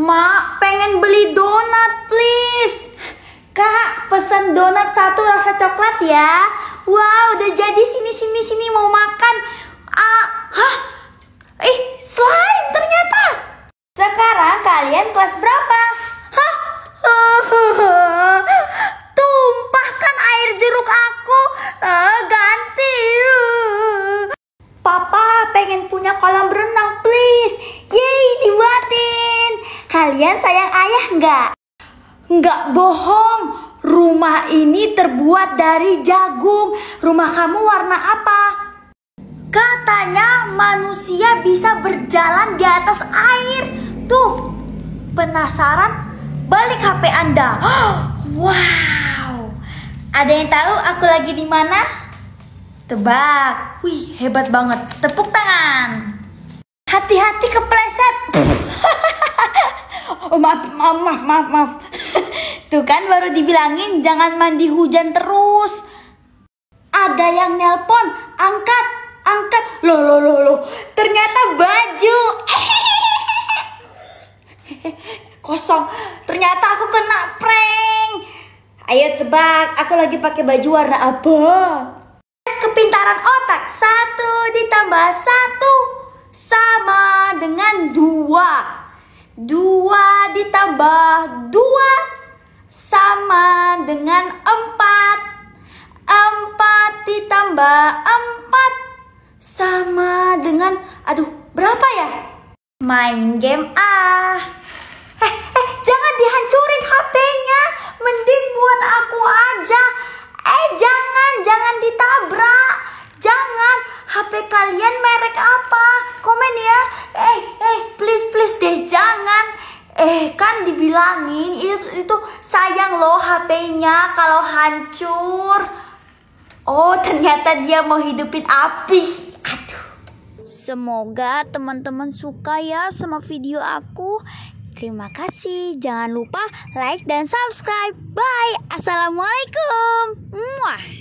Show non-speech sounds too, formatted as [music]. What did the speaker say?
Mak, pengen beli donat, please. Kak, pesan donat satu rasa coklat ya. Wow, udah jadi sini sini sini mau makan. Ah, hah? Eh, slime ternyata. Sekarang kalian kelas berapa? Hah? Uh, Kalian sayang ayah nggak? Nggak bohong, rumah ini terbuat dari jagung. Rumah kamu warna apa? Katanya manusia bisa berjalan di atas air. Tuh, penasaran? Balik HP Anda. [gasps] wow. Ada yang tahu aku lagi di mana? Tebak. Wih, hebat banget. Tepuk tangan. Hati-hati kepleset. [laughs] oh maaf maaf maaf maaf, maaf. [laughs] tuh kan baru dibilangin jangan mandi hujan terus ada yang nelpon angkat angkat lo lo lo lo ternyata baju [laughs] kosong ternyata aku kena prank ayo tebak aku lagi pakai baju warna apa kepintaran otak satu ditambah satu sama dengan dua 2 ditambah 2 sama dengan 4. 4 ditambah 4 sama dengan, aduh berapa ya? Main game A. Eh kan dibilangin itu itu sayang loh HP-nya kalau hancur. Oh ternyata dia mau hidupin api. Aduh. Semoga teman-teman suka ya sama video aku. Terima kasih. Jangan lupa like dan subscribe. Bye. Assalamualaikum. Muah.